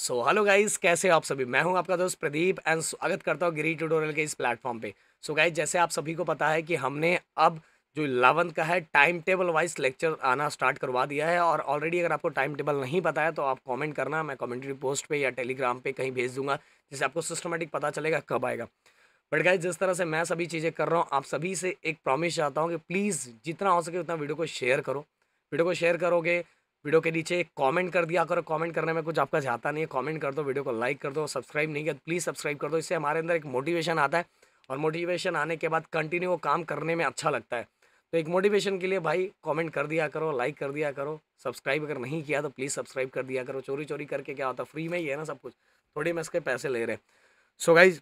So hello guys कैसे हो आप सभी मैं हूं आपका दोस्त प्रदीप एंड स्वागत करता हूं गिरी ट्यूटोरियल के इस प्लेटफॉर्म पे सो so गाइस जैसे आप सभी को पता है कि हमने अब जो इलेवंथ का है टाइम टेबल वाइज लेक्चर आना स्टार्ट करवा दिया है और ऑलरेडी अगर आपको टाइम टेबल नहीं पता है तो आप कॉमेंट करना मैं कॉमेंट्री पोस्ट पर या टेलीग्राम पर कहीं भेज दूंगा जिससे आपको सिस्टमेटिक पता चलेगा कब आएगा बट गाइज जिस तरह से मैं सभी चीज़ें कर रहा हूँ आप सभी से एक प्रॉमिस चाहता हूँ कि प्लीज़ जितना हो सके उतना वीडियो को शेयर करो वीडियो को शेयर करोगे वीडियो के नीचे एक कमेंट कर दिया करो कमेंट करने में कुछ आपका जाता नहीं है कमेंट कर दो वीडियो को लाइक कर दो सब्सक्राइब नहीं किया प्लीज़ तो सब्सक्राइब कर दो इससे हमारे अंदर एक मोटिवेशन आता है और मोटिवेशन आने के बाद कंटिन्यू काम करने में अच्छा लगता है तो एक मोटिवेशन के लिए भाई कमेंट कर दिया करो लाइक कर दिया करो सब्सक्राइब अगर नहीं किया तो प्लीज़ सब्सक्राइब कर दिया करो चोरी चोरी करके क्या होता फ्री में ही है ना सब कुछ थोड़ी में इसके पैसे ले रहे सो so गाइज़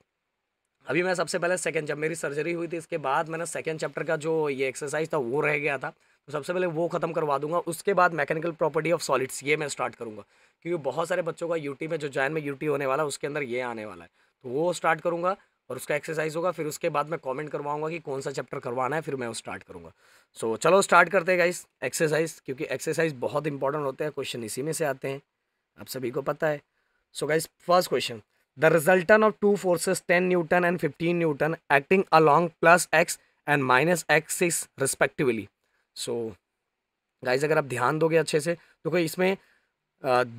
अभी मैं सबसे पहले सेकेंड जब मेरी सर्जरी हुई थी इसके बाद मैंने सेकेंड चैप्टर का जो ये एक्सरसाइज था वो रह गया था तो सबसे पहले वो ख़त्म करवा दूंगा उसके बाद मैकेनिकल प्रॉपर्टी ऑफ सॉलिड्स ये मैं स्टार्ट करूँगा क्योंकि बहुत सारे बच्चों का यूटी में जो जैन में यूटी होने वाला है उसके अंदर ये आने वाला है तो वो स्टार्ट करूँगा और उसका एक्सरसाइज होगा फिर उसके बाद मैं कॉमेंट करवाऊंगा कि कौन सा चैप्टर करवाना है फिर मैं वो स्टार्ट करूँगा सो so, चलो स्टार्ट करते हैं गाइस एक्सरसाइज क्योंकि एक्सरसाइज बहुत इंपॉर्टेंट होते हैं क्वेश्चन इसी में से आते हैं आप सभी को पता है so guys first question the of two two ten newton and fifteen newton acting along plus X and minus X is respectively so guys अगर आप ध्यान दोगे अच्छे से तो क्योंकि इसमें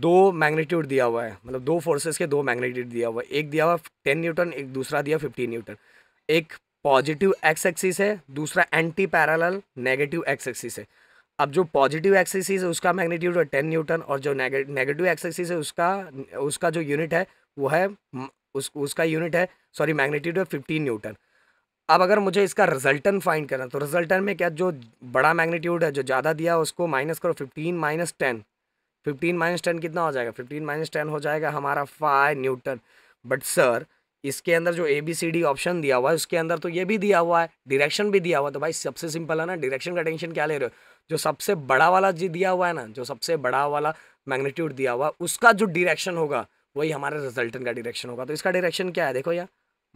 दो मैग्नीट्यूड दिया हुआ है मतलब दो फोर्सेस के दो मैग्नीट्यूड दिया हुआ है एक दिया हुआ टेन न्यूटन एक दूसरा दिया फिफ्टीन न्यूटन एक पॉजिटिव एक्स एक्सिस है दूसरा anti parallel negative X axis है अब जो पॉजिटिव एक्सिस है उसका मैग्नीट्यूड है टेन न्यूटन और जो नेगेटिव एक्स एक्सिस है उसका उसका जो यूनिट है वो है उस उसका यूनिट है सॉरी मैग्नीट्यूड है फिफ्टीन न्यूटन अब अगर मुझे इसका रिजल्टन फाइंड करना तो रिजल्टन में क्या जो बड़ा मैग्नीट्यूड है जो ज़्यादा दिया उसको माइनस करो fifteen minus ten fifteen minus ten कितना हो जाएगा फिफ्टीन माइनस टेन हो जाएगा हमारा फाइव न्यूटन बट सर इसके अंदर जो A B C D option दिया हुआ है उसके अंदर तो ये भी दिया हुआ है डायरेक्शन भी दिया हुआ तो भाई सबसे सिंपल है ना डायरेक्शन का टेंशन क्या ले रहे हो जो सबसे बड़ा वाला जी दिया हुआ है ना जो सबसे बड़ा वाला मैग्नीट्यूड दिया हुआ उसका जो डायरेक्शन होगा वही हमारा रिजल्टेंट का डायरेक्शन होगा तो इसका डायरेक्शन क्या है देखो यार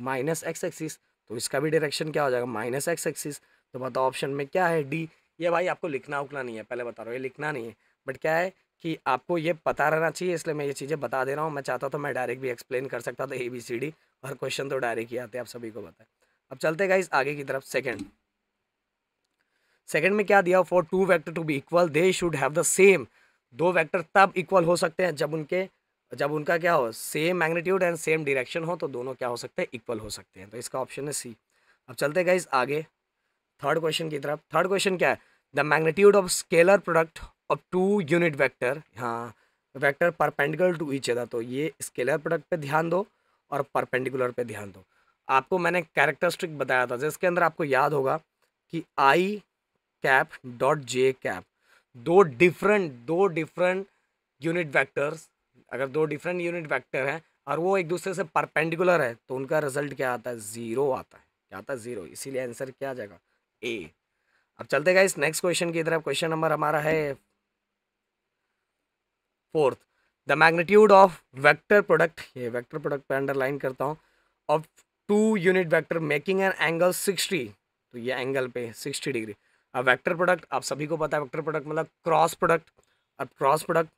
माइनस एक्स एक्सिस तो इसका भी डायरेक्शन क्या हो जाएगा माइनस एक्स एक्सिस तो बताओ ऑप्शन में क्या है डी ये भाई आपको लिखना उखना नहीं है पहले बता रहा हूँ ये लिखना नहीं है बट क्या है कि आपको ये पता रहना चाहिए इसलिए मैं ये चीज़ें बता दे रहा हूँ मैं चाहता तो मैं डायरेक्ट भी एक्सप्लेन कर सकता था ए बी सी डी और क्वेश्चन तो डायरेक्ट तो ही आते हैं आप सभी को बताए अब चलते गाइस आगे की तरफ सेकेंड सेकेंड में क्या दिया for two vector to be equal they should have the same दो वैक्टर तब इक्वल हो सकते हैं जब उनके तो जब उनका क्या हो same magnitude and same direction हो तो दोनों क्या हो सकते हैं इक्वल हो सकते हैं तो इसका ऑप्शन है सी अब चलते गए आगे थर्ड क्वेश्चन की तरफ थर्ड क्वेश्चन क्या है the magnitude of scalar product of two unit vector हाँ vector perpendicular to each other तो ये स्केलर प्रोडक्ट पर ध्यान दो और परपेंडिकुलर पर ध्यान दो आपको मैंने कैरेक्टरिस्टिक बताया था जिसके अंदर आपको याद होगा कि I cap dot J cap दो डिफरेंट दो डिफरेंट यूनिट वैक्टर्स अगर दो डिफरेंट यूनिट वैक्टर हैं और वो एक दूसरे से परपेंडिकुलर है तो उनका रिजल्ट क्या आता है ज़ीरो आता है क्या आता है ज़ीरो इसीलिए आंसर क्या आ जाएगा ए अब चलते गए इस नेक्स्ट क्वेश्चन की तरफ क्वेश्चन नंबर हमारा है fourth the magnitude of vector product ये वेक्टर प्रोडक्ट पे अंडरलाइन करता हूँ of two unit vector making an angle sixty तो ये एंगल पे सिक्सटी डिग्री अब वेक्टर प्रोडक्ट आप सभी को पता है वेक्टर प्रोडक्ट मतलब क्रॉस प्रोडक्ट अब cross product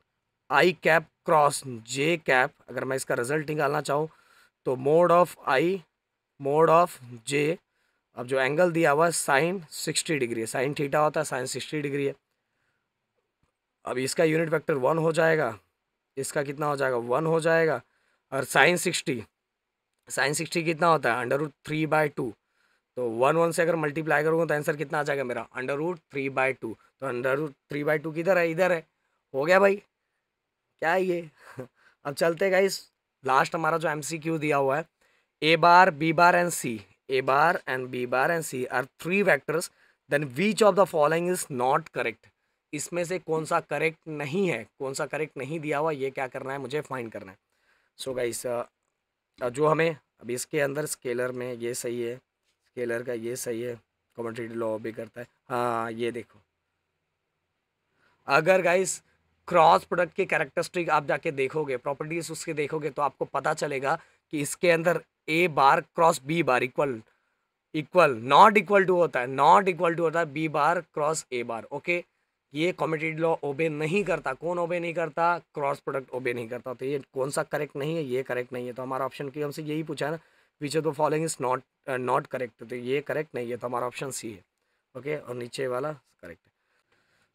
I cap cross J cap अगर मैं इसका रिजल्ट निकालना चाहूँ तो mod of I mod of J अब जो एंगल दिया हुआ है साइन सिक्सटी डिग्री है साइन ठीठा होता है साइन सिक्सटी डिग्री है अब इसका यूनिट वेक्टर वन हो जाएगा इसका कितना हो जाएगा वन हो जाएगा और साइन सिक्सटी साइन सिक्सटी कितना होता है under root three by two तो वन वन से अगर मल्टीप्लाई करूँगा तो आंसर कितना आ जाएगा मेरा under root three by two तो under root three by two किधर है इधर है हो गया भाई क्या है ये अब चलते गए लास्ट हमारा जो क्यू दिया हुआ है A bar B bar and C A bar and B bar and C are three vectors then which of the following is not correct इसमें से कौन सा करेक्ट नहीं है कौन सा करेक्ट नहीं दिया हुआ ये क्या करना है मुझे फाइंड करना है सो so गाइस जो हमें अब इसके अंदर स्केलर में ये सही है स्केलर का ये सही है कॉमेंट्रेटिव लॉ भी करता है हाँ ये देखो अगर गाइस क्रॉस प्रोडक्ट की कैरेक्टरिस्टिक आप जाके देखोगे प्रॉपर्टीज उसके देखोगे तो आपको पता चलेगा कि इसके अंदर A bar cross B bar equal equal not equal to होता है नॉट इक्वल टू होता है B bar cross A bar okay ये कॉम्पिटेटिव लॉ ओबे नहीं करता कौन ओबे नहीं करता क्रॉस प्रोडक्ट ओबे नहीं करता तो ये कौन सा करेक्ट नहीं है ये करेक्ट नहीं है तो हमारा ऑप्शन की हमसे यही पूछा ना which of the following is not not correct तो ये करेक्ट नहीं है तो हमारा ऑप्शन सी है ओके और नीचे वाला करेक्ट है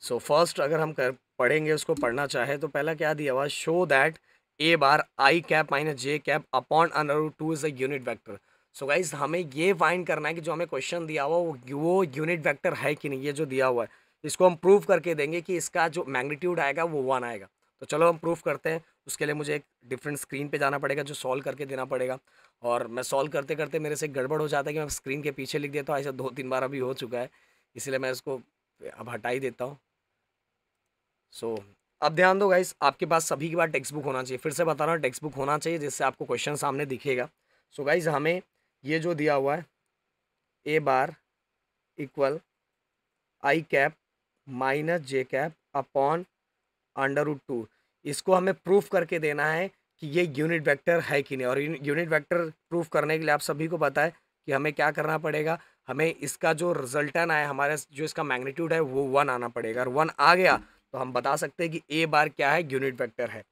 सो so फर्स्ट अगर हम कर पढ़ेंगे उसको पढ़ना चाहे तो पहला क्या दिया हुआ show that A bar I cap minus J cap upon under two is a unit vector so guys हमें ये फाइंड करना है कि जो हमें क्वेश्चन दिया हुआ वो वो यूनिट वेक्टर है कि नहीं ये जो दिया हुआ है इसको हम प्रूव करके देंगे कि इसका जो मैग्नीट्यूड आएगा वो वन आएगा तो चलो हम प्रूफ करते हैं उसके लिए मुझे एक डिफरेंट स्क्रीन पे जाना पड़ेगा जो सॉल्व करके देना पड़ेगा और मैं सॉल्व करते करते मेरे से गड़बड़ हो जाता है कि मैं स्क्रीन के पीछे लिख देता हूँ ऐसा दो तीन बार अभी हो चुका है इसलिए मैं इसको अब हटा ही देता हूँ सो so, अब ध्यान दो गाइस आपके पास सभी के पास टेक्स्ट बुक होना चाहिए फिर से बता रहा हूँ टेक्स्ट बुक होना चाहिए जिससे आपको क्वेश्चन सामने दिखेगा सो so, गाइस हमें ये जो दिया हुआ है A bar equal I cap minus J cap upon under उड टू इसको हमें प्रूफ करके देना है कि ये यूनिट वेक्टर है कि नहीं और यूनिट वेक्टर प्रूफ करने के लिए आप सभी को पता है कि हमें क्या करना पड़ेगा हमें इसका जो रिजल्टन आया हमारे जो इसका मैग्नीट्यूड है वो वन आना पड़ेगा और वन आ गया तो हम बता सकते हैं कि ए बार क्या है यूनिट वेक्टर है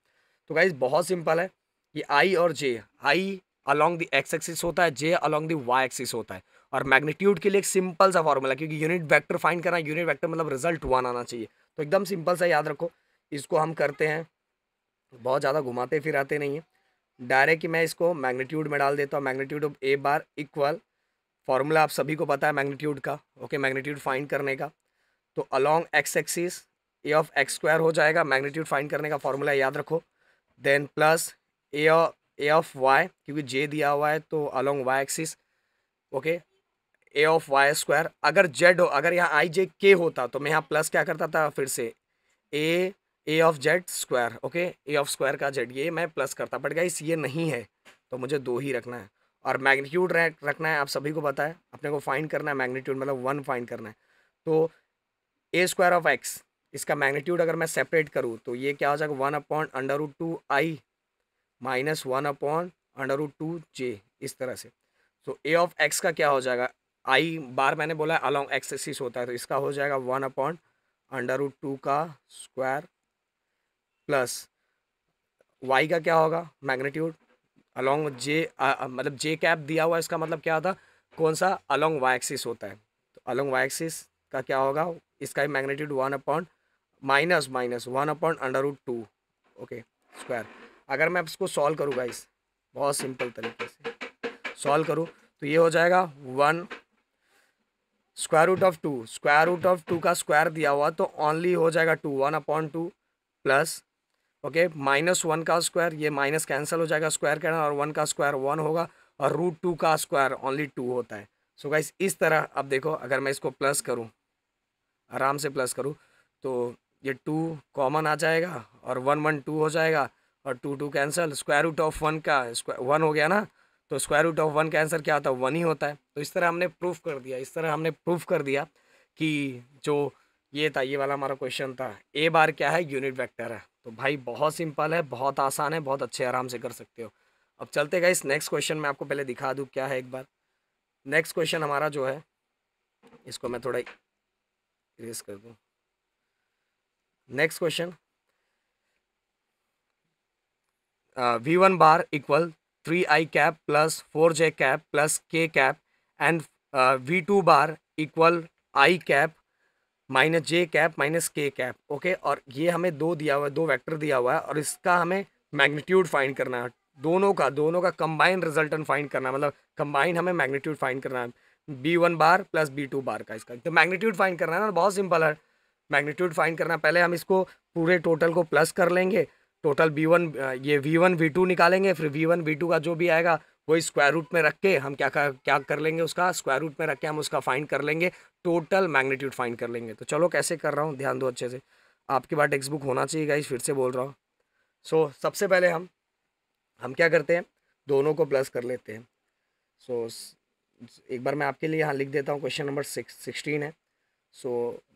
तो गाइज बहुत सिंपल है कि आई और J I along the X axis होता है J along the Y axis होता है और मैग्नीट्यूड के लिए एक सिंपल सा फॉर्मूला क्योंकि यूनिट वैक्टर फाइंड करना यूनिट वैक्टर मतलब रिजल्ट वन आना चाहिए तो एकदम सिंपल सा याद रखो इसको हम करते हैं बहुत ज़्यादा घुमाते फिराते नहीं है डायरेक्ट मैं इसको मैग्नीट्यूड में डाल देता हूँ magnitude of A bar equal formula आप सभी को पता है मैग्नीट्यूड का ओके मैग्नीट्यूड फाइंड करने का तो along X axis A of X square हो जाएगा मैग्नीट्यूड फाइंड करने का फॉर्मूला याद रखो then plus A A of Y क्योंकि जे दिया हुआ है तो along Y axis okay A of Y square अगर जेड हो अगर यहाँ आई जे के होता तो मैं यहाँ प्लस क्या करता था फिर से A A of Z square okay A of square का जेड ये मैं प्लस करता बट गाइस ये नहीं है तो मुझे दो ही रखना है और मैग्नीट्यूड रखना है आप सभी को पता है अपने को फाइंड करना है मैग्नीट्यूड मतलब वन फाइंड करना है तो ए स्क्वायर ऑफ एक्स इसका मैग्नीट्यूड अगर मैं सेपरेट करूँ तो ये क्या हो जाएगा one upon under root two I minus one upon under root two J इस तरह से तो ए ऑफ एक्स का क्या हो जाएगा आई बार मैंने बोला है अलॉन्ग एक्सेसिस एक्सिस होता है तो इसका हो जाएगा one upon under root two का स्क्वायर प्लस वाई का क्या होगा मैग्नीट्यूड अलॉन्ग जे मतलब जे कैप दिया हुआ इसका मतलब क्या था कौन सा अलॉन्ग वाई एक्सिस होता है तो अलॉन्ग वाई एक्सिस का क्या होगा इसका magnitude one upon minus minus one upon under root two okay square अगर मैं इसको सॉल्व करूँगा इस बहुत सिंपल तरीके से सॉल्व करूँ तो ये हो जाएगा one square root of two square root of two का स्क्वायर दिया हुआ तो ओनली हो जाएगा two one upon two plus okay minus one का स्क्वायर ये माइनस कैंसिल हो जाएगा स्क्वायर कहना और वन का स्क्वायर वन होगा और रूट टू का स्क्वायर ओनली टू होता है सो so गाइस इस तरह अब देखो अगर मैं इसको प्लस करूँ आराम से प्लस करूँ तो ये टू कॉमन आ जाएगा और वन वन टू हो जाएगा और two two cancel square root of one का वन हो गया ना तो स्क्वायर रूट ऑफ वन का आंसर क्या होता है वन ही होता है तो इस तरह हमने प्रूफ कर दिया इस तरह हमने प्रूफ कर दिया कि जो ये था ये वाला हमारा क्वेश्चन था ए बार क्या है यूनिट वैक्टर है तो भाई बहुत सिंपल है बहुत आसान है बहुत अच्छे आराम से कर सकते हो अब चलते गए इस नेक्स्ट क्वेश्चन में आपको पहले दिखा दूँ क्या है एक बार नेक्स्ट क्वेश्चन हमारा जो है इसको मैं थोड़ा रेस कर दूँ next question V one bar equal three I cap plus four J cap plus K cap and V two bar equal I cap minus J cap minus K cap okay और ये हमें दो दिया हुआ है दो वेक्टर दिया हुआ है और इसका हमें मैग्नीट्यूड फाइंड करना है दोनों का दोनों का कंबाइन रिजल्टन फाइंड करना है मतलब कंबाइन हमें मैग्नीट्यूड फाइंड करना है B one bar plus B two bar का इसका तो मैग्नीट्यूड फाइंड करना है ना बहुत सिंपल है मैग्नीट्यूड फाइंड करना पहले हम इसको पूरे टोटल को प्लस कर लेंगे टोटल बी वन ये वी वन वी टू निकालेंगे फिर वी वन वी टू का जो भी आएगा वो स्क्वायर रूट में रख के हम क्या क्या कर लेंगे उसका स्क्वायर रूट में रख के हम उसका फाइंड कर लेंगे टोटल मैग्नीट्यूड फाइंड कर लेंगे तो चलो कैसे कर रहा हूँ ध्यान दो अच्छे से आपके पास टेक्स्ट बुक होना चाहिए गाइस फिर से बोल रहा हूँ सो so, सबसे पहले हम हम क्या करते हैं दोनों को प्लस कर लेते हैं सो so, एक बार मैं आपके लिए यहाँ लिख देता हूँ क्वेश्चन नंबर सिक्स सिक्सटीन है so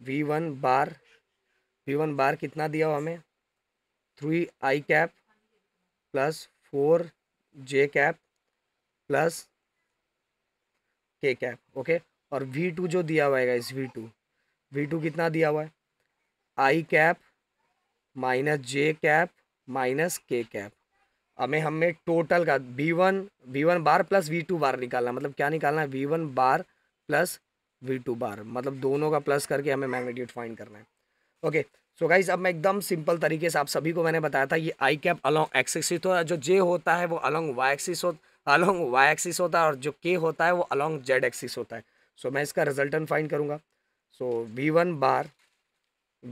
V one bar V one bar कितना दिया हुआ हमें three I cap plus four J cap plus K cap okay और वी टू जो दिया हुआ है इस वी टू वी टू कितना दिया हुआ है I cap minus J cap minus K cap हमें हमें टोटल का V one V one bar plus V two bar निकालना मतलब क्या निकालना है V one bar plus V two bar मतलब दोनों का प्लस करके हमें मैग्नीट्यूड फाइंड करना है ओके सो गाइज अब मैं एकदम सिंपल तरीके से आप सभी को मैंने बताया था ये I cap along X axis होता है जो जे होता है वो अलॉन्ग वाई एक्सिस हो अलॉन्ग वाई एक्सिस होता है और जो के होता है वो अलॉन्ग जेड एक्सिस होता है सो so, मैं इसका रिजल्टन फाइंड करूँगा so V one bar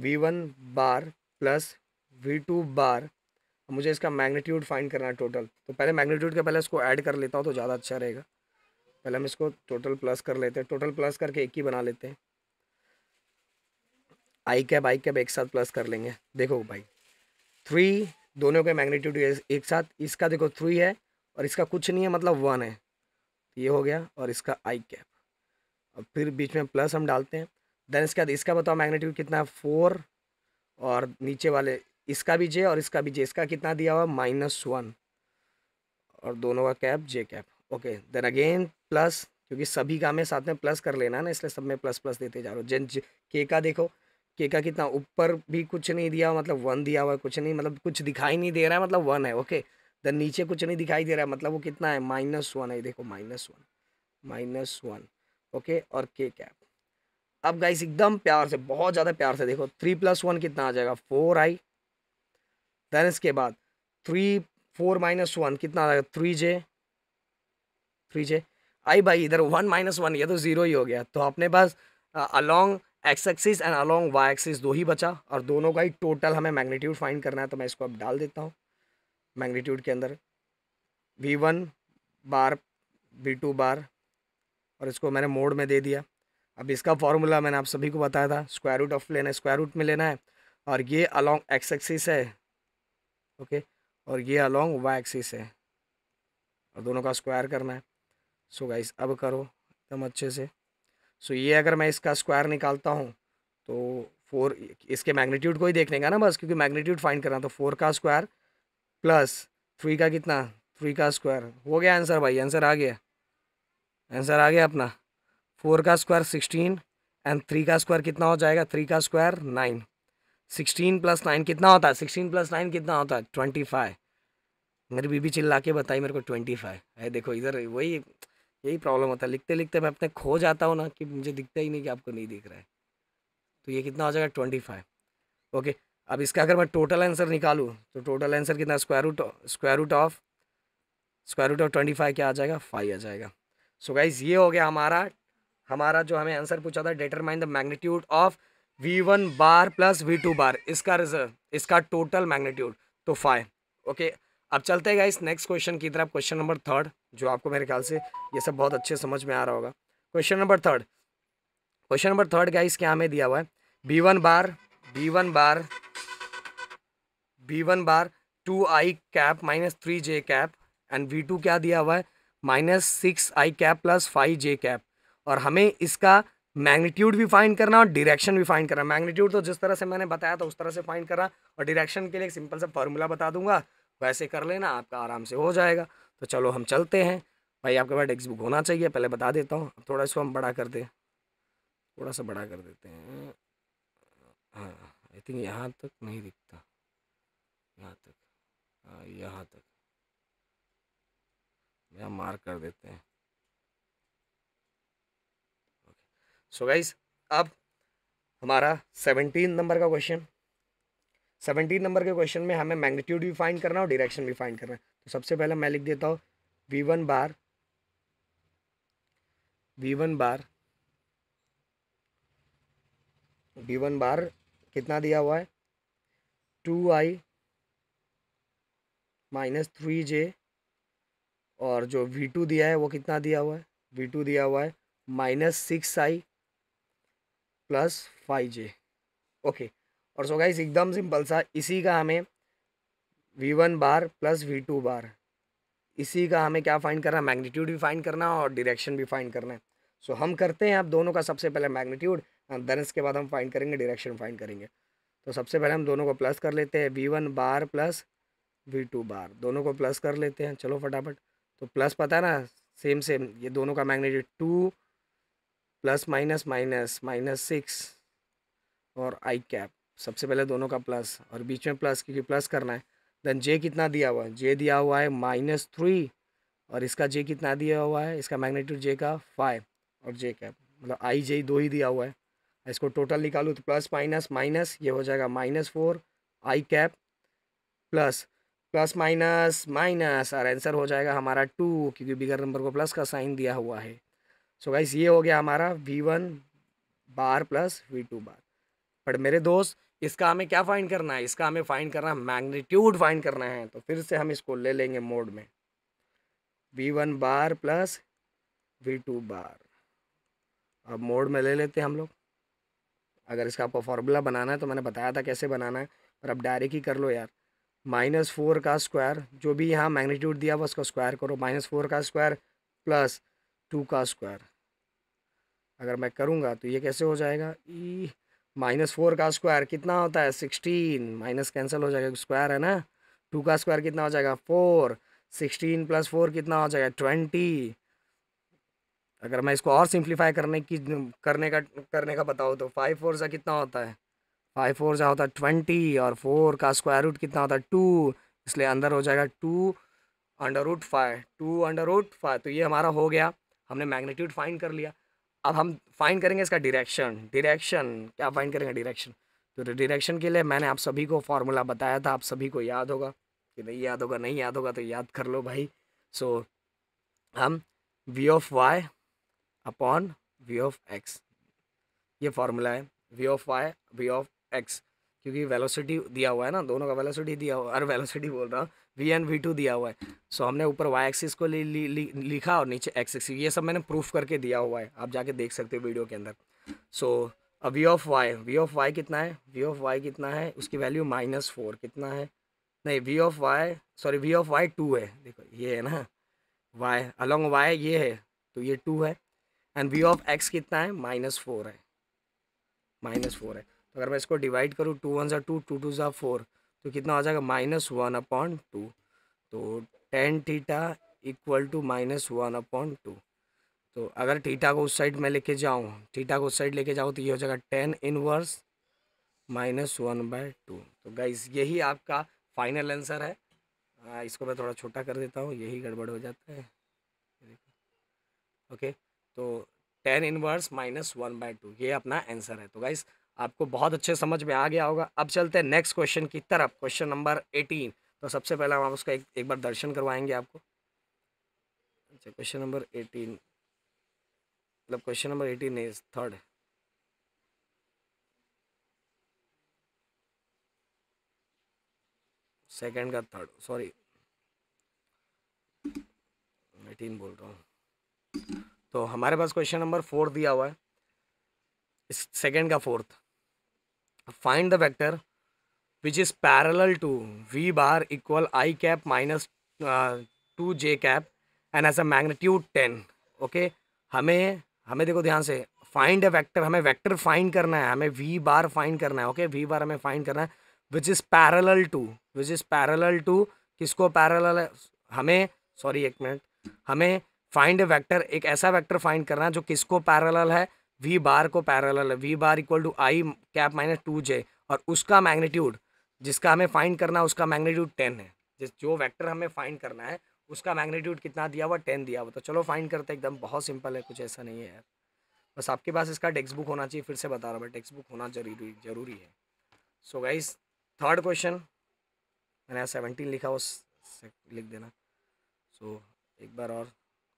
V one bar plus V two bar मुझे इसका मैग्नीट्यूड फाइंड करना है टोटल तो पहले मैग्नीट्यूड के पहले इसको ऐड कर लेता हूँ तो ज़्यादा अच्छा रहेगा पहले हम इसको टोटल प्लस कर लेते हैं टोटल प्लस करके एक ही बना लेते हैं आई कैब आई कैब एक साथ प्लस कर लेंगे देखो भाई थ्री दोनों के मैग्नीट्यूड एक साथ इसका देखो थ्री है और इसका कुछ नहीं है मतलब वन है ये हो गया और इसका आई कैप और फिर बीच में प्लस हम डालते हैं देन इसके बाद इसका बताओ मैग्नीट्यूड कितना है फोर और नीचे वाले इसका भी जे और इसका भी जे इसका कितना दिया हुआ माइनस वन और दोनों का cap J cap okay then again plus क्योंकि सभी का में साथ में प्लस कर लेना ना इसलिए सब में प्लस प्लस देते जा रहे हो जन के का देखो के का कितना ऊपर भी कुछ नहीं दिया मतलब वन दिया हुआ है कुछ नहीं मतलब कुछ दिखाई नहीं दे रहा है मतलब वन है ओके देन नीचे कुछ नहीं दिखाई दे रहा है मतलब वो कितना है माइनस वन है देखो minus one minus one okay और के कैप अब गाइस एकदम प्यार से बहुत ज़्यादा प्यार से देखो थ्री प्लस वन कितना आ जाएगा फोर आई देन इसके बाद थ्री फोर माइनस वन कितना आ जाएगा थ्री जे फ्रीज है आई भाई इधर वन माइनस वन ये तो ज़ीरो ही हो गया तो अपने पास along X axis and along Y axis दो ही बचा और दोनों का ही टोटल हमें मैग्नीट्यूड फाइंड करना है तो मैं इसको अब डाल देता हूँ मैग्नीट्यूड के अंदर V one bar V two bar और इसको मैंने मोड में दे दिया अब इसका फॉर्मूला मैंने आप सभी को बताया था स्क्वायर रूट ऑफ लेना है स्क्वायर रूट में लेना है और ये अलॉन्ग एक्स एक्सिस है ओके और ये अलॉन्ग वाई एक्सिस है और दोनों का स्क्वायर करना है सो गाइस अब करो एकदम अच्छे से सो ये अगर मैं इसका स्क्वायर निकालता हूँ तो फोर इसके मैग्नीट्यूड को ही देखने का ना बस क्योंकि मैग्नीट्यूड फाइंड करना तो फोर का स्क्वायर प्लस थ्री का कितना थ्री का स्क्वायर हो गया आंसर भाई आंसर आ गया आंसर आ गया अपना फोर का स्क्वायर सिक्सटीन एंड थ्री का स्क्वायर कितना हो जाएगा थ्री का square nine sixteen plus nine कितना होता है सिक्सटीन प्लस नाइन कितना होता है ट्वेंटी फाइव मेरी बीबी चिल्ला के बताई मेरे को ट्वेंटी फाइव है देखो इधर वही यही प्रॉब्लम होता है लिखते लिखते मैं अपने खो जाता हूँ ना कि मुझे दिखता ही नहीं कि आपको नहीं दिख रहा है तो ये कितना हो जाएगा ट्वेंटी फाइव ओके अब इसका अगर मैं टोटल आंसर निकालूँ तो टोटल आंसर कितना square root square root of square root of twenty five क्या आ जाएगा फाइव आ जाएगा सो गाइज ये हो गया हमारा हमारा जो हमें आंसर पूछा था determine the magnitude of V one bar plus V two bar इसका रिजल्ट इसका टोटल मैग्नीट्यूड तो फाइव ओके okay? अब चलते हैं इस नेक्स्ट क्वेश्चन की तरफ क्वेश्चन नंबर थर्ड जो आपको मेरे ख्याल से ये सब बहुत अच्छे समझ में आ रहा होगा question number third question number third guys क्या हमें दिया हुआ है B one bar B one bar B one bar two I cap minus three J cap and V two क्या दिया हुआ है minus six I cap plus five J cap और हमें इसका मैग्नीट्यूड भी फाइंड करना और डायरेक्शन भी फाइंड करना मैग्नीट्यूड तो जिस तरह से मैंने बताया था उस तरह से फाइंड करना और डायरेक्शन के लिए एक सिंपल सा फॉर्मूला बता दूंगा वैसे तो कर लेना आपका आराम से हो जाएगा तो चलो हम चलते हैं भाई आपके पास टेक्स्ट बुक होना चाहिए पहले बता देता हूँ थोड़ा इसको हम बड़ा कर दें थोड़ा सा बड़ा कर देते हैं हाँ आई थिंक यहाँ तक नहीं दिखता यहाँ तक हाँ यहाँ तक यहाँ मार्क कर देते हैं सो गाइस अब हमारा सेवनटीन नंबर का क्वेश्चन सेवनटीन नंबर के क्वेश्चन में हमें मैग्नीट्यूड भी फाइंड करना है और डायरेक्शन भी फाइंड करना है तो सबसे पहले मैं लिख देता हूँ V one bar V one bar V one bar कितना दिया हुआ है two I minus three J और जो वी टू दिया है वो कितना दिया हुआ है वी टू दिया हुआ है minus six I plus five J okay और सो गाइस एकदम सिंपल सा इसी का हमें V one bar plus V two bar इसी का हमें क्या फाइंड करना है मैग्नीट्यूड भी फाइंड करना है और डायरेक्शन भी फाइंड करना है सो हम करते हैं आप दोनों का सबसे पहले मैग्नीट्यूड देन इसके बाद हम फाइंड करेंगे डायरेक्शन फाइंड करेंगे तो सबसे पहले हम दोनों को प्लस कर लेते हैं V one bar plus V two bar दोनों को प्लस कर लेते हैं चलो फटाफट तो प्लस पता है ना सेम सेम ये दोनों का magnitude two plus minus minus minus six और आई कैप सबसे पहले दोनों का प्लस और बीच में प्लस क्योंकि प्लस करना है देन जे कितना दिया हुआ है जे दिया हुआ है माइनस थ्री और इसका जे कितना दिया हुआ है इसका मैग्नीट्यूड जे का फाइव और जे कैप मतलब आई जे दो ही दिया हुआ है इसको टोटल निकालू तो प्लस माइनस माइनस ये हो जाएगा minus four I cap plus plus minus minus और आंसर हो जाएगा हमारा टू क्योंकि बिगर नंबर को प्लस का साइन दिया हुआ है सो so गाइस ये हो गया हमारा V one bar plus V two bar but मेरे दोस्त इसका हमें क्या फाइंड करना है इसका हमें फाइंड करना है मैग्नीट्यूड फाइंड करना है तो फिर से हम इसको ले लेंगे मोड में V one bar plus V two bar अब मोड में ले लेते हैं हम लोग अगर इसका आपको फॉर्मूला बनाना है तो मैंने बताया था कैसे बनाना है पर अब डायरेक्ट ही कर लो यार माइनस फोर का स्क्वायर जो भी यहाँ मैग्नीट्यूड दिया हुआ उसका स्क्वायर करो माइनस फोर का स्क्वायर प्लस टू का स्क्वायर अगर मैं करूँगा तो ये कैसे हो जाएगा ई माइनस फोर का स्क्वायर कितना होता है सिक्सटीन माइनस कैंसिल हो जाएगा स्क्वायर है ना टू का स्क्वायर कितना हो जाएगा फोर सिक्सटीन प्लस फोर कितना हो जाएगा ट्वेंटी अगर मैं इसको और सिंप्लीफाई करने की करने का करने का बताऊँ तो फाइव फोर सा कितना होता है फाइव फोर सा होता है ट्वेंटी और फोर का स्क्वायर रूट कितना होता है टू इसलिए अंदर हो जाएगा two under root five two under root five तो ये हमारा हो गया हमने मैग्नीट्यूड फाइंड कर लिया अब हम फाइंड करेंगे इसका डिरेक्शन डिरेक्शन क्या फाइंड करेंगे डिरेक्शन तो डिरेक्शन के लिए मैंने आप सभी को फार्मूला बताया था आप सभी को याद होगा कि नहीं याद होगा नहीं याद होगा तो याद कर लो भाई सो so, हम V of Y upon V of X ये फार्मूला है V of Y V of X क्योंकि वेलोसिटी दिया हुआ है ना दोनों का वेलोसिटी दिया हुआ अरे वेलोसिटी बोल रहा हूँ वी एन वी टू दिया हुआ है सो so, हमने ऊपर वाई एक्सिस को ली, ली, ली, लिखा और नीचे एक्स एक्सिस ये सब मैंने प्रूफ करके दिया हुआ है आप जाके देख सकते हो वीडियो के अंदर सो अब V of Y V of Y कितना है वी ऑफ वाई कितना है उसकी वैल्यू माइनस फोर कितना है नहीं V of Y sorry V of Y two है देखो ये है ना वाई अलॉन्ग वाई ये है तो ये टू है एंड वी ऑफ एक्स कितना है माइनस फोर है माइनस फोर है तो अगर मैं इसको डिवाइड करूँ टू वन ज़ा टू टू टू ज़ा फोर तो कितना हो जाएगा माइनस वन अपॉन टू तो tan theta equal to minus one upon two तो अगर थीटा को उस साइड में लेके जाऊँ थीटा को उस साइड लेके जाऊँ तो ये हो जाएगा tan inverse minus one by two तो गाइज यही आपका फाइनल आंसर है आ, इसको मैं थोड़ा छोटा कर देता हूँ यही गड़बड़ हो जाता है ओके तो tan inverse minus one by two ये अपना आंसर है तो गाइज़ आपको बहुत अच्छे समझ में आ गया होगा अब चलते हैं नेक्स्ट क्वेश्चन की तरफ क्वेश्चन नंबर एटीन तो सबसे पहले हम उसका एक एक बार दर्शन करवाएंगे आपको अच्छा क्वेश्चन नंबर एटीन मतलब question number eighteen is third second का थर्ड सॉरी एटीन बोल रहा हूँ तो हमारे पास क्वेश्चन नंबर फोर दिया हुआ है सेकेंड का fourth find the vector which is parallel to V bar equal I cap minus two J cap and has a magnitude ten okay हमें हमें देखो ध्यान से फाइंड अ वैक्टर हमें वैक्टर फाइंड करना है हमें वी बार फाइंड करना है ओके okay? वी बार हमें फाइंड करना है which is parallel to which is parallel to किसको है हमें सॉरी एक मिनट हमें फाइंड अ वैक्टर एक ऐसा वैक्टर फाइंड करना है जो किसको पैरल है वी बार को पैरल है V bar equal to I cap minus two J और उसका मैग्नीट्यूड जिसका हमें फाइंड करना है उसका मैग्नीट्यूड टेन है जिस जो वैक्टर हमें फाइंड करना है उसका मैग्नीट्यूड कितना दिया हुआ टेन दिया हुआ तो चलो फाइंड करते एकदम बहुत सिंपल है कुछ ऐसा नहीं है यार बस आपके पास इसका टेक्स्ट बुक होना चाहिए फिर से बता रहा हूँ टेक्स्ट बुक होना जरूरी जरूरी है सो गाइज थर्ड क्वेश्चन मैंने यहाँ सेवनटीन लिखा वो लिख देना सो so, एक बार और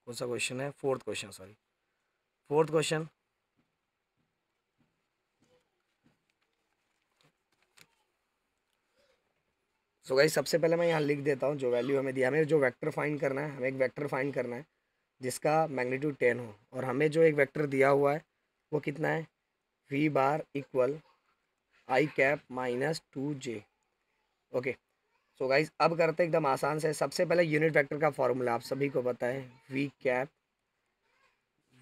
कौन सा क्वेश्चन है fourth question sorry fourth question so so सबसे पहले मैं यहाँ लिख देता हूँ जो वैल्यू हमें दिया हमें जो वैक्टर फाइन करना है हमें एक वैक्टर फाइन करना है जिसका मैग्नीट्यूड टेन हो और हमें जो एक वैक्टर दिया हुआ है वो कितना है V bar equal I cap minus two J okay so guys अब करते एकदम आसान से सबसे पहले यूनिट वेक्टर का फॉर्मूला आप सभी को पता है V cap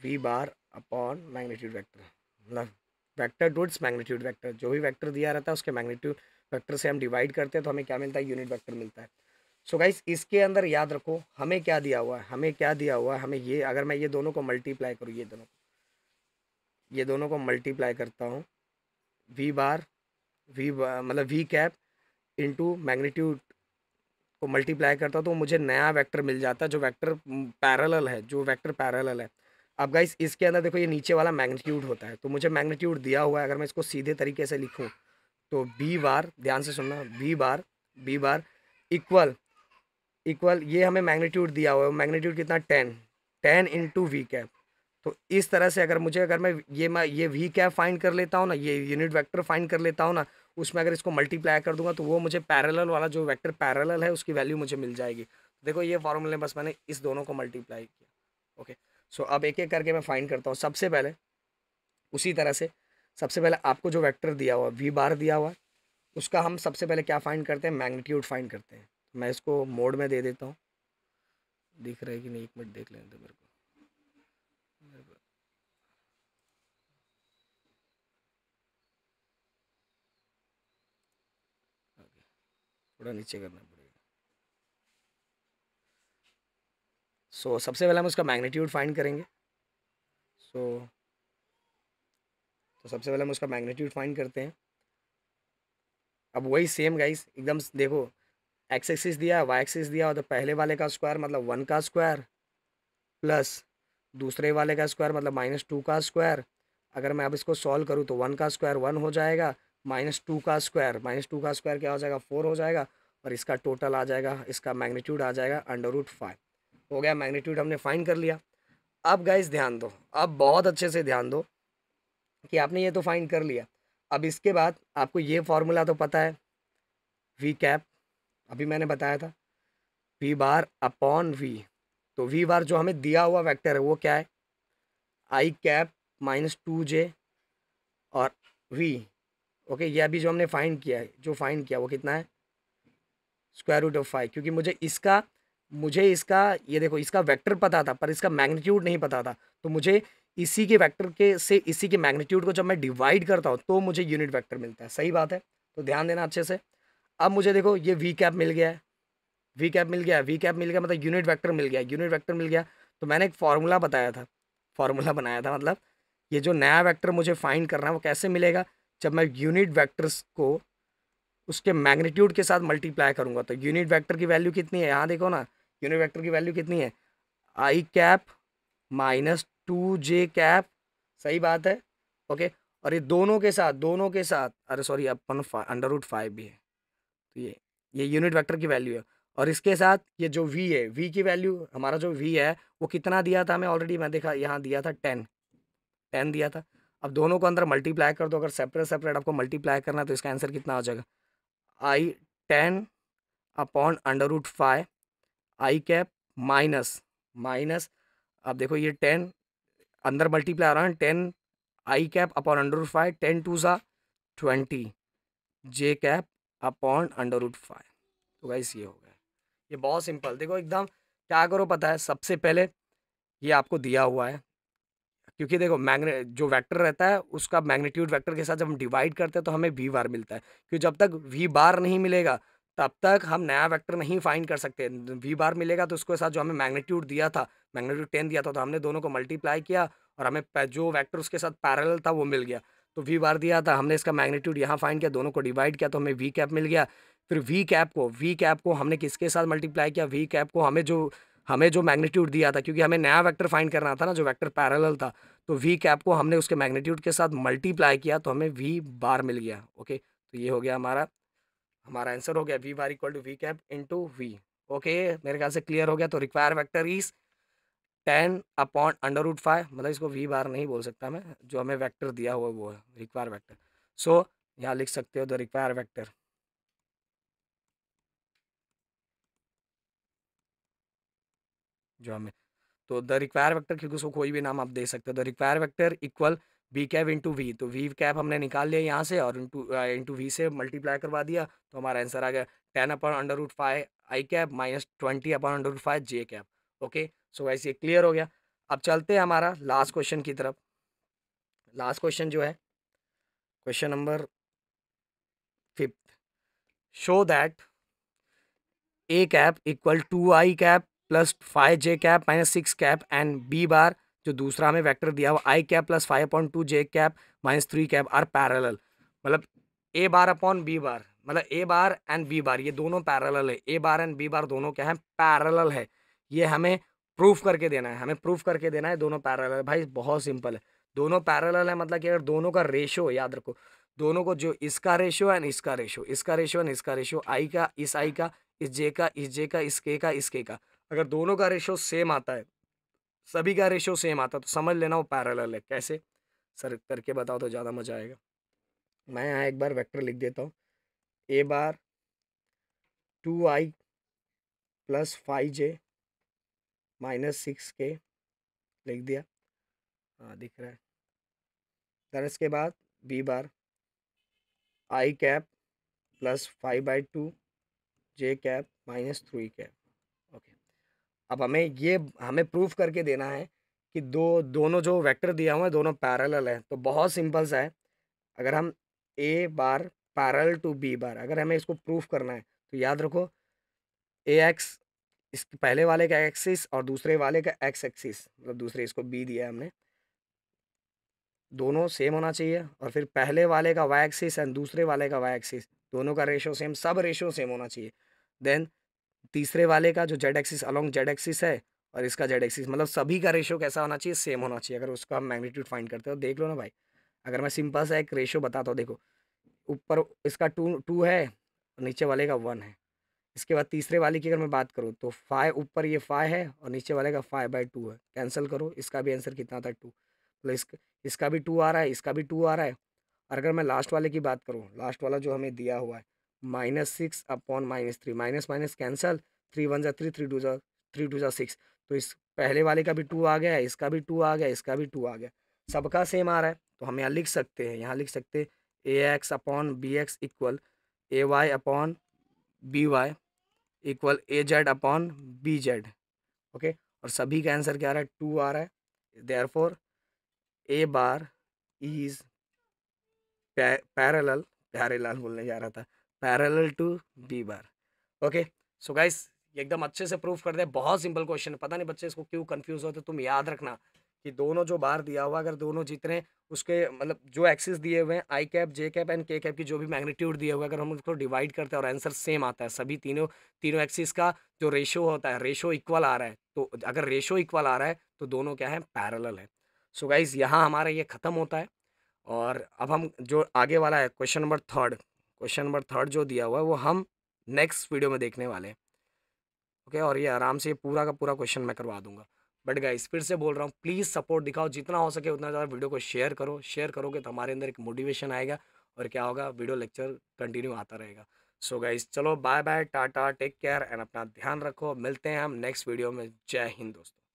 V bar upon magnitude vector मतलब vector to its magnitude vector जो भी वेक्टर दिया रहता है उसके मैग्नीट्यूड वेक्टर से हम डिवाइड करते हैं तो हमें क्या मिलता है यूनिट वेक्टर मिलता है सो so गाइस इसके अंदर याद रखो हमें क्या दिया हुआ है हमें क्या दिया हुआ है हमें ये अगर मैं ये दोनों को मल्टीप्लाई करूँ ये दोनों ये दोनों को मल्टीप्लाई करता हूँ वी बार वी मतलब वी कैप इंटू मैग्नीट्यूड को मल्टीप्लाई करता हूँ तो मुझे नया वेक्टर मिल जाता है जो वेक्टर पैरल है जो वेक्टर पैरल है अब गाइस इसके अंदर देखो ये नीचे वाला मैग्नीट्यूड होता है तो मुझे मैग्नीट्यूड दिया हुआ है अगर मैं इसको सीधे तरीके से लिखूँ तो बी बार ध्यान से सुनना B bar B bar equal equal ये हमें मैग्नीट्यूड दिया हुआ है मैग्नीट्यूड कितना ten ten into V cap तो इस तरह से अगर मुझे अगर मैं ये मैं ये वी कैप फाइंड कर लेता हूँ ना ये यूनिट वेक्टर फाइंड कर लेता हूँ ना उसमें अगर इसको मल्टीप्लाई कर दूंगा तो वो मुझे पैरेलल वाला जो वेक्टर पैरेलल है उसकी वैल्यू मुझे मिल जाएगी देखो ये फॉर्मूले बस मैंने इस दोनों को मल्टीप्लाई किया ओके सो अब एक एक करके मैं फाइंड करता हूँ सबसे पहले उसी तरह से सबसे पहले आपको जो वेक्टर दिया हुआ वी बार दिया हुआ उसका हम सबसे पहले क्या फाइंड करते हैं मैग्नीट्यूड फाइंड करते हैं तो मैं इसको मोड में दे देता हूँ दिख रहा है कि नहीं एक मिनट देख लेने दो मेरे को थोड़ा नीचे करना पड़ेगा सो so, सबसे पहले हम उसका मैग्नीट्यूड फाइंड करेंगे सो so, सबसे पहले हम उसका मैग्नीट्यूड फाइंड करते हैं अब वही सेम गाइस एकदम देखो एक्स एक्सिस दिया है वाई एक्सिस दिया और तो पहले वाले का स्क्वायर मतलब वन का स्क्वायर प्लस दूसरे वाले का स्क्वायर मतलब माइनस टू का स्क्वायर अगर मैं अब इसको सॉल्व करूँ तो वन का स्क्वायर वन हो जाएगा माइनस टू का स्क्वायर माइनस टू का स्क्वायर क्या हो जाएगा फोर हो जाएगा और इसका टोटल आ जाएगा इसका मैग्नीट्यूड आ जाएगा अंडर रूट फाइव हो गया मैग्नीट्यूड हमने फाइन कर लिया अब गाइस ध्यान दो अब बहुत अच्छे से ध्यान दो कि आपने ये तो फाइन कर लिया अब इसके बाद आपको ये फार्मूला तो पता है वी कैप अभी मैंने बताया था वी बार अपॉन वी तो वी बार जो हमें दिया हुआ वेक्टर है वो क्या है I cap minus two J और वी ओके ये अभी जो हमने फाइन किया है जो फाइन किया वो कितना है स्क्वायर रूट ऑफ फाइव क्योंकि मुझे इसका मुझे इसका ये देखो इसका वेक्टर पता था पर इसका मैग्नीट्यूड नहीं पता था तो मुझे इसी के वेक्टर के से इसी के मैग्नीट्यूड को जब मैं डिवाइड करता हूँ तो मुझे यूनिट वेक्टर मिलता है सही बात है तो ध्यान देना अच्छे से अब मुझे देखो ये वी कैप मिल गया है वी कैप मिल गया वी कैप मिल गया मतलब यूनिट वैक्टर मिल गया यूनिट वैक्टर मिल गया तो मैंने एक फार्मूला बताया था फार्मूला बनाया था मतलब ये जो नया वैक्टर मुझे फाइंड करना है वो कैसे मिलेगा जब मैं यूनिट वैक्टर्स को उसके मैग्नीट्यूड के साथ मल्टीप्लाई करूंगा तो यूनिट वैक्टर की वैल्यू कितनी है यहाँ देखो ना यूनिट वैक्टर की वैल्यू कितनी है I cap minus two J cap सही बात है ओके और ये दोनों के साथ दोनों के साथ अरे सॉरी अपन अंडर रूट फाइव भी है तो ये ये यूनिट वेक्टर की वैल्यू है और इसके साथ ये जो वी है वी की वैल्यू हमारा जो वी है वो कितना दिया था हमें ऑलरेडी मैं देखा यहाँ दिया था टेन टेन दिया था अब दोनों को अंदर मल्टीप्लाई कर दो अगर सेपरेट सेपरेट आपको मल्टीप्लाई करना तो इसका आंसर कितना हो जाएगा I ten upon under root five I cap minus minus अब देखो ये टेन अंदर मल्टीप्लाई आ रहा है ten I cap upon under root five ten two ज़ा twenty J cap upon under root five तो गाइस ये हो गया ये बहुत सिंपल देखो एकदम क्या करो पता है सबसे पहले ये आपको दिया हुआ है क्योंकि देखो मैग्ने जो वेक्टर रहता है उसका मैग्नीट्यूड वेक्टर के साथ जब हम डिवाइड करते हैं तो हमें वी बार मिलता है क्योंकि जब तक वी बार नहीं मिलेगा तब तक हम नया वेक्टर नहीं फाइंड कर सकते वी बार मिलेगा तो उसके साथ जो हमें मैग्नीट्यूड दिया था मैग्नेट्यूड टेन दिया था तो हमने दोनों को मल्टीप्लाई किया और हमें जो वैक्टर उसके साथ पैरल था वो मिल गया तो वी बार दिया था हमने इसका मैग्नीट्यूड यहाँ फाइंड किया दोनों को डिवाइड किया तो हमें वी कैप मिल गया फिर वी कैप को वी कैप को हमने किसके साथ मल्टीप्लाई किया वी कैप को हमें जो हमें जो मैग्नीट्यूड दिया था क्योंकि हमें नया वेक्टर फाइंड करना था ना जो वेक्टर पैरेलल था तो वी कैप को हमने उसके मैग्नीट्यूड के साथ मल्टीप्लाई किया तो हमें वी बार मिल गया ओके तो ये हो गया हमारा हमारा आंसर हो गया V bar equal to V cap into V okay मेरे ख्याल से क्लियर हो गया तो require vector is ten upon under root five मतलब इसको वी बार नहीं बोल सकता मैं जो हमें वेक्टर दिया हुआ वो है रिक्वायर वेक्टर सो यहाँ लिख सकते हो द रिक्वायर वेक्टर जो हमें तो द रिक्वायर वेक्टर क्योंकि उसको कोई भी नाम आप दे सकते हो the require vector equal V cap into V तो वी कैप हमने निकाल लिया यहाँ से और इंटू इंटू वी से मल्टीप्लाई करवा दिया तो हमारा आंसर आ गया ten upon under root five I cap minus twenty upon under root five J cap okay so वैसे ये क्लियर हो गया अब चलते हैं हमारा लास्ट क्वेश्चन की तरफ लास्ट क्वेश्चन जो है question number fifth show that A cap equal to I cap plus five J cap minus six cap and B bar जो दूसरा हमें वेक्टर दिया हुआ I cap plus five upon two J cap minus three cap are parallel मतलब A bar upon B bar मतलब A bar and B बार ये दोनों parallel है ए बार एंड बी बार दोनों क्या है पैरल है ये हमें प्रूफ करके देना है हमें प्रूफ करके देना है दोनों पैरल है भाई बहुत सिंपल है दोनों पैरल है मतलब कि अगर दोनों का रेशो याद रखो दोनों को जो इसका रेशो एंड इसका रेशो इसका रेशो एंड इसका रेशो आई का इस आई का इस जे का इस जे का इस के का इस के का अगर दोनों का रेशो सेम आता है सभी का रेशो सेम आता है तो समझ लेना वो पैरल है कैसे सर करके बताओ तो ज़्यादा मज़ा आएगा मैं यहाँ एक बार वेक्टर लिख देता हूँ A bar two I plus five J minus six K लिख दिया हाँ दिख रहा है देन इसके बाद B bar I cap plus five by two J cap minus three cap okay अब हमें ये हमें प्रूफ करके देना है कि दो दोनों जो वेक्टर दिया हुआ है दोनों पैरेलल है तो बहुत सिंपल सा है अगर हम A bar parallel to B bar अगर हमें इसको प्रूफ करना है तो याद रखो ए एक्स इस पहले वाले का एक्सिस और दूसरे वाले का एक्स एक्सिस मतलब दूसरे इसको बी दिया है हमने दोनों सेम होना चाहिए और फिर पहले वाले का वाई एक्सिस एंड दूसरे वाले का वाई एक्सिस दोनों का रेशो सेम सब रेशो सेम होना चाहिए देन तीसरे वाले का जो Z axis along Z axis है और इसका जेड एक्सिस मतलब सभी का रेशो कैसा होना चाहिए सेम होना चाहिए अगर उसका हम मैग्नीट्यूड फाइंड करते हो देख लो ना भाई अगर मैं सिंपल सा एक रेशो बताता हूँ देखो ऊपर इसका टू टू है नीचे वाले का वन है इसके बाद तीसरे वाले की अगर मैं बात करूँ तो फाइव ऊपर ये फाइव है और नीचे वाले का फाइव बाई टू है कैंसिल करो इसका भी आंसर कितना था टू मतलब इसका इसका भी टू आ रहा है इसका भी टू आ रहा है और अगर मैं लास्ट वाले की बात करूँ लास्ट वाला जो हमें दिया हुआ है minus six upon minus three minus minus cancel three one ज़ा थ्री थ्री टू ज़ा थ्री टू ज़ा सिक्स तो इस पहले वाले का भी टू आ गया इसका भी टू आ गया इसका भी टू आ गया सबका सेम आ रहा है तो हम यहाँ लिख सकते हैं यहाँ लिख सकते हैं A X upon B X equal A Y upon B Y equal A Z upon B Z okay और सभी का आंसर क्या आ रहा है टू आ रहा है therefore A bar is parallel Pyarelal बोलने जा रहा था parallel to B bar okay so guys एकदम अच्छे से प्रूफ कर दे बहुत सिंपल क्वेश्चन पता नहीं बच्चे इसको क्यों कंफ्यूज होते तुम याद रखना कि दोनों जो बार दिया हुआ अगर दोनों जीत रहे हैं उसके मतलब जो एक्सिस दिए हुए हैं I cap J cap and K cap की जो भी मैग्नीट्यूड दिए हुआ हैं अगर हम उसको डिवाइड करते हैं और आंसर सेम आता है सभी तीनों तीनों एक्सिस का जो रेशो होता है रेशो इक्वल आ रहा है तो अगर रेशो इक्वल आ रहा है तो दोनों क्या है पैरल है सो गाइज यहाँ हमारा ये ख़त्म होता है और अब हम जो आगे वाला है question number third question number third जो दिया हुआ है वो हम नेक्स्ट वीडियो में देखने वाले हैं ओके और ये आराम से पूरा का पूरा क्वेश्चन मैं करवा दूंगा बट गाइस फिर से बोल रहा हूँ प्लीज़ सपोर्ट दिखाओ जितना हो सके उतना ज़्यादा वीडियो को शेयर करो शेयर करोगे तो हमारे अंदर एक मोटिवेशन आएगा और क्या होगा वीडियो लेक्चर कंटिन्यू आता रहेगा सो so गाइज चलो bye bye tata take care and अपना ध्यान रखो मिलते हैं हम नेक्स्ट वीडियो में जय हिंद दोस्तों